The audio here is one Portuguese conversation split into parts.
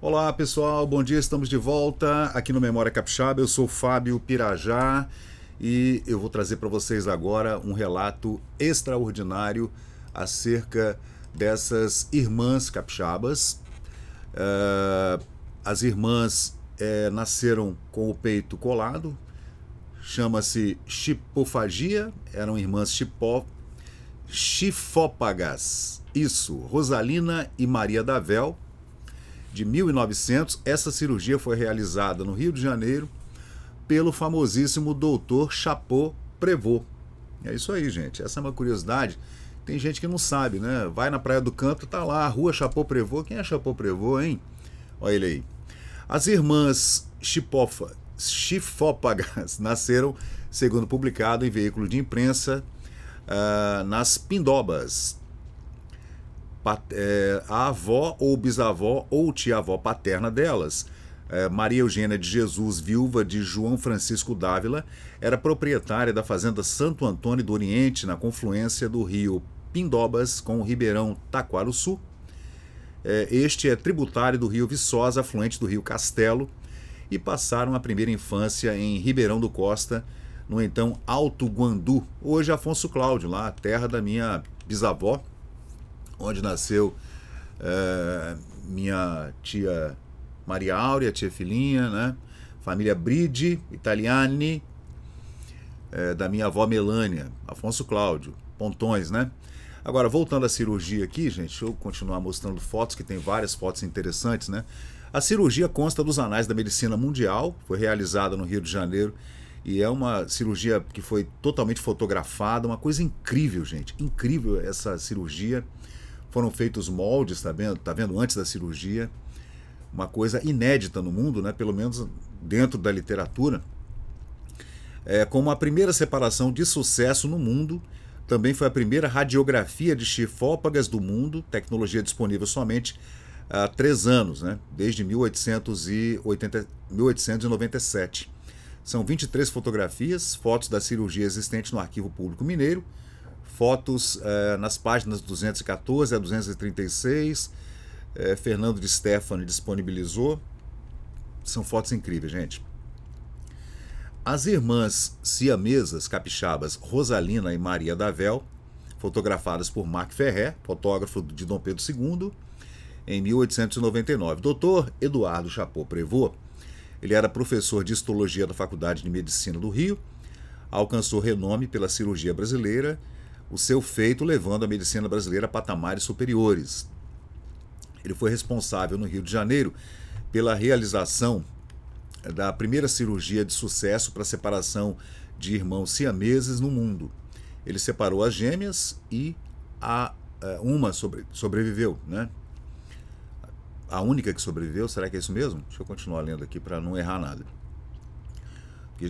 Olá pessoal, bom dia, estamos de volta aqui no Memória Capixaba. Eu sou Fábio Pirajá e eu vou trazer para vocês agora um relato extraordinário acerca dessas irmãs capixabas. Uh, as irmãs eh, nasceram com o peito colado, chama-se chipofagia, eram irmãs chipó, chifópagas, isso, Rosalina e Maria Davel de 1900, essa cirurgia foi realizada no Rio de Janeiro pelo famosíssimo doutor Chapot Prevot. É isso aí, gente. Essa é uma curiosidade. Tem gente que não sabe, né? Vai na Praia do Canto, tá lá, a rua Chapot Prevot. Quem é Chapot Prevot, hein? Olha ele aí. As irmãs Chipofa, Chifópagas nasceram, segundo publicado em veículo de imprensa, uh, nas Pindobas, é, a avó ou bisavó ou tia-avó paterna delas. É, Maria Eugênia de Jesus, viúva de João Francisco Dávila, era proprietária da fazenda Santo Antônio do Oriente, na confluência do rio Pindobas com o ribeirão Taquaruçu. É, este é tributário do rio Viçosa, afluente do rio Castelo, e passaram a primeira infância em Ribeirão do Costa, no então Alto Guandu, hoje Afonso Cláudio, lá a terra da minha bisavó, onde nasceu é, minha tia Maria Áurea, tia filhinha, né? Família Bride, Italiani, é, da minha avó Melânia, Afonso Cláudio, Pontões, né? Agora, voltando à cirurgia aqui, gente, deixa eu continuar mostrando fotos, que tem várias fotos interessantes, né? A cirurgia consta dos anais da medicina mundial, foi realizada no Rio de Janeiro e é uma cirurgia que foi totalmente fotografada, uma coisa incrível, gente. Incrível essa cirurgia. Foram feitos moldes, tá vendo? Tá vendo? Antes da cirurgia. Uma coisa inédita no mundo, né? pelo menos dentro da literatura. É, como a primeira separação de sucesso no mundo, também foi a primeira radiografia de chifópagas do mundo, tecnologia disponível somente há três anos, né? desde 1880, 1897. São 23 fotografias, fotos da cirurgia existente no Arquivo Público Mineiro, fotos eh, nas páginas 214 a 236. Eh, Fernando de Stefani disponibilizou. São fotos incríveis, gente. As irmãs siamesas capixabas Rosalina e Maria Davel, fotografadas por Marc Ferré, fotógrafo de Dom Pedro II, em 1899. Doutor Eduardo Chapot Prevot, ele era professor de histologia da Faculdade de Medicina do Rio, alcançou renome pela cirurgia brasileira o seu feito levando a medicina brasileira a patamares superiores. Ele foi responsável no Rio de Janeiro pela realização da primeira cirurgia de sucesso para separação de irmãos siameses no mundo. Ele separou as gêmeas e a, a é, uma sobre, sobreviveu, né? A única que sobreviveu, será que é isso mesmo? Deixa eu continuar lendo aqui para não errar nada.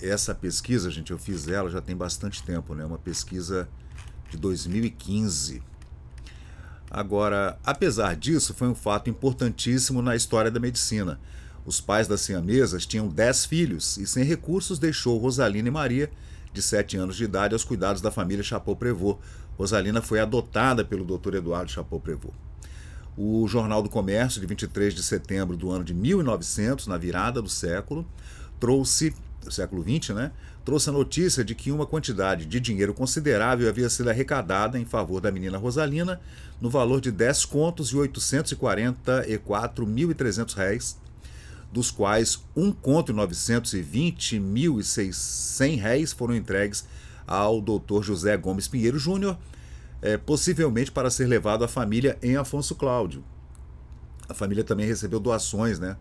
Essa pesquisa, gente, eu fiz ela já tem bastante tempo, né? Uma pesquisa de 2015. Agora, apesar disso, foi um fato importantíssimo na história da medicina. Os pais das siamesas tinham dez filhos e, sem recursos, deixou Rosalina e Maria, de sete anos de idade, aos cuidados da família Chapeau-Prevot. Rosalina foi adotada pelo Dr. Eduardo Chapeau-Prevot. O Jornal do Comércio, de 23 de setembro do ano de 1900, na virada do século, trouxe do século XX, né, trouxe a notícia de que uma quantidade de dinheiro considerável havia sido arrecadada em favor da menina Rosalina, no valor de 10 contos e 844.300 réis, dos quais um conto e 920.600 réis foram entregues ao doutor José Gomes Pinheiro Júnior, é, possivelmente para ser levado à família em Afonso Cláudio. A família também recebeu doações né,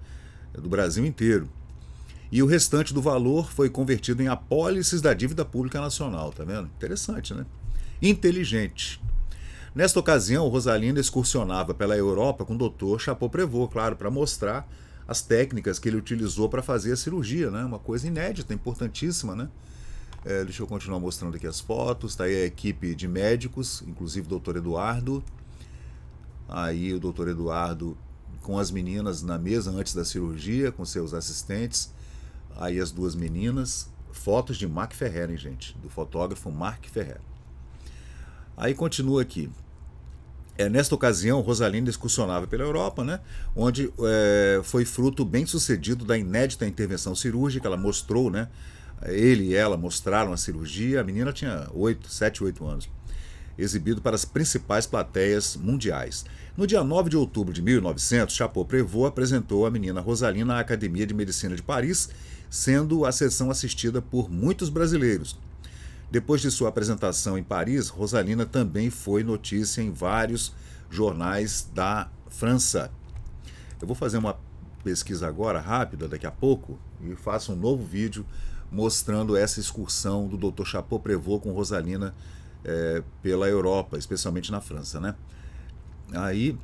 do Brasil inteiro e o restante do valor foi convertido em apólices da dívida pública nacional, tá vendo? Interessante, né? Inteligente. Nesta ocasião, Rosalinda excursionava pela Europa com o doutor Chapeau Prevot, claro, para mostrar as técnicas que ele utilizou para fazer a cirurgia, né? Uma coisa inédita, importantíssima, né? É, deixa eu continuar mostrando aqui as fotos. Está aí a equipe de médicos, inclusive o doutor Eduardo. Aí o doutor Eduardo com as meninas na mesa antes da cirurgia, com seus assistentes. Aí as duas meninas, fotos de Mark Ferrer, hein, gente? Do fotógrafo Mark Ferrer. Aí continua aqui. É, nesta ocasião, Rosalinda excursionava pela Europa, né? onde é, foi fruto bem sucedido da inédita intervenção cirúrgica. Ela mostrou, né? ele e ela mostraram a cirurgia. A menina tinha 8, 7, 8 anos. Exibido para as principais plateias mundiais. No dia 9 de outubro de 1900, Chapeau Prevot apresentou a menina Rosalina à Academia de Medicina de Paris sendo a sessão assistida por muitos brasileiros. Depois de sua apresentação em Paris, Rosalina também foi notícia em vários jornais da França. Eu vou fazer uma pesquisa agora, rápida, daqui a pouco, e faço um novo vídeo mostrando essa excursão do Dr. Chapeau Prevot com Rosalina é, pela Europa, especialmente na França, né? Aí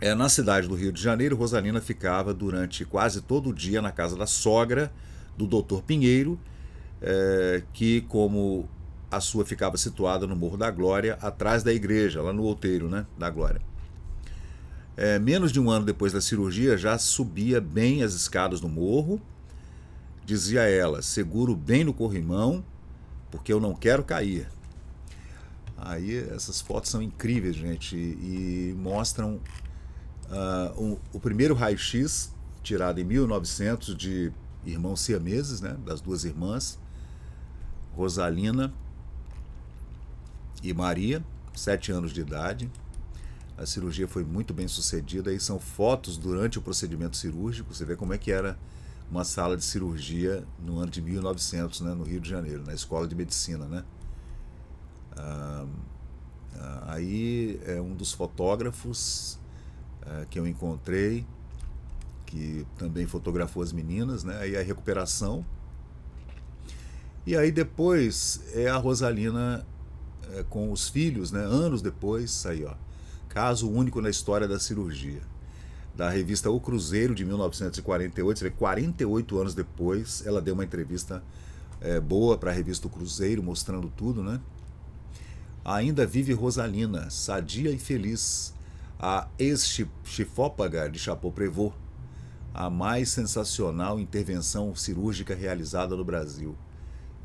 é, na cidade do Rio de Janeiro, Rosalina ficava durante quase todo o dia na casa da sogra do doutor Pinheiro, é, que, como a sua ficava situada no Morro da Glória, atrás da igreja, lá no outeiro né, da Glória. É, menos de um ano depois da cirurgia, já subia bem as escadas do morro. Dizia ela: seguro bem no corrimão, porque eu não quero cair. Aí essas fotos são incríveis, gente, e mostram Uh, o primeiro raio-x, tirado em 1900 de irmãos siameses, né, das duas irmãs, Rosalina e Maria, sete anos de idade. A cirurgia foi muito bem sucedida e são fotos durante o procedimento cirúrgico. Você vê como é que era uma sala de cirurgia no ano de 1900, né, no Rio de Janeiro, na escola de medicina, né? Ah, aí é um dos fotógrafos eh, que eu encontrei, que também fotografou as meninas, né? E a recuperação. E aí depois é a Rosalina é, com os filhos, né? Anos depois, aí ó, caso único na história da cirurgia. Da revista O Cruzeiro de 1948, você vê, 48 anos depois, ela deu uma entrevista é, boa para a revista O Cruzeiro, mostrando tudo, né? Ainda vive Rosalina, sadia e feliz, a ex-chifópaga de Chapoprevô, a mais sensacional intervenção cirúrgica realizada no Brasil.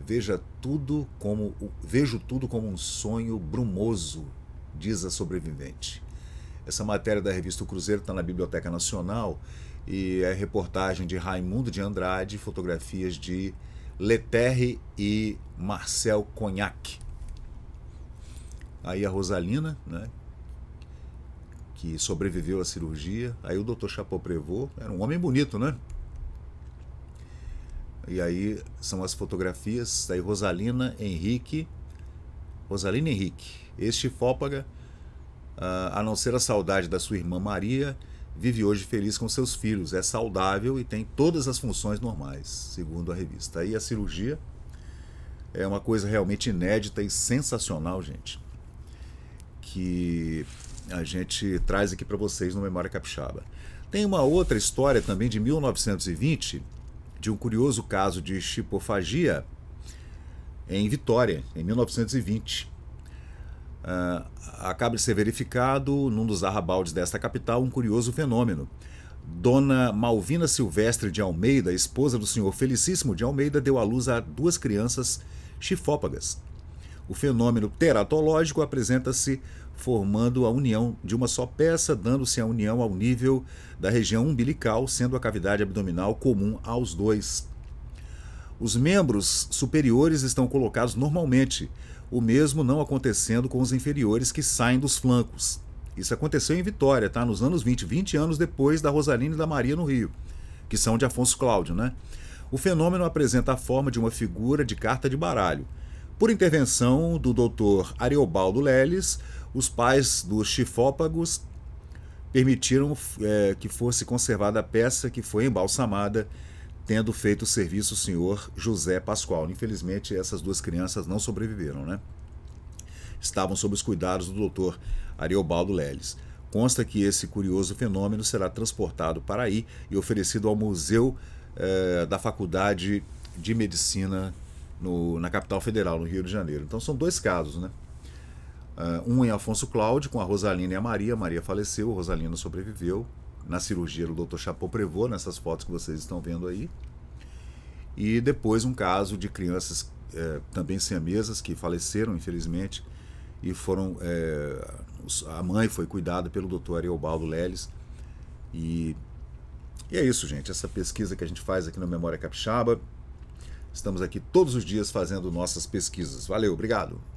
Veja tudo como vejo tudo como um sonho brumoso, diz a sobrevivente. Essa matéria da revista Cruzeiro está na Biblioteca Nacional e é reportagem de Raimundo de Andrade, fotografias de Leterre e Marcel Cognac. Aí a Rosalina, né, que sobreviveu à cirurgia. Aí o doutor Chapoprevot era um homem bonito, né? E aí são as fotografias, aí Rosalina Henrique, Rosalina Henrique, este fópaga, ah, a não ser a saudade da sua irmã Maria, vive hoje feliz com seus filhos, é saudável e tem todas as funções normais, segundo a revista. Aí a cirurgia é uma coisa realmente inédita e sensacional, gente, que a gente traz aqui para vocês no Memória Capixaba. Tem uma outra história também de 1920, de um curioso caso de chipofagia em Vitória, em 1920. Uh, ah, acaba de ser verificado, num dos arrabaldes desta capital, um curioso fenômeno. Dona Malvina Silvestre de Almeida, esposa do senhor Felicíssimo de Almeida, deu à luz a duas crianças chifópagas. O fenômeno teratológico apresenta-se formando a união de uma só peça, dando-se a união ao nível da região umbilical, sendo a cavidade abdominal comum aos dois. Os membros superiores estão colocados normalmente, o mesmo não acontecendo com os inferiores que saem dos flancos. Isso aconteceu em Vitória, tá? Nos anos 20, 20 anos depois da Rosalina e da Maria no Rio, que são de Afonso Cláudio, né? O fenômeno apresenta a forma de uma figura de carta de baralho. Por intervenção do Dr. Ariobaldo Leles, os pais dos Chifópagos permitiram é, que fosse conservada a peça que foi embalsamada, tendo feito o serviço o senhor José Pascoal. Infelizmente, essas duas crianças não sobreviveram, né? Estavam sob os cuidados do doutor Ariobaldo Leles. Consta que esse curioso fenômeno será transportado para aí e oferecido ao Museu é, da Faculdade de Medicina no, na capital federal, no Rio de Janeiro. Então são dois casos, né? Uh, um em Afonso Cláudio, com a Rosalina e a Maria. A Maria faleceu, a Rosalina sobreviveu. Na cirurgia do Dr. Chapô Prevô, nessas fotos que vocês estão vendo aí. E depois um caso de crianças eh, também siamesas que faleceram, infelizmente, e foram. Eh, a mãe foi cuidada pelo Dr. Ariobaldo Leles. E, e é isso, gente. Essa pesquisa que a gente faz aqui no Memória Capixaba. Estamos aqui todos os dias fazendo nossas pesquisas. Valeu, obrigado.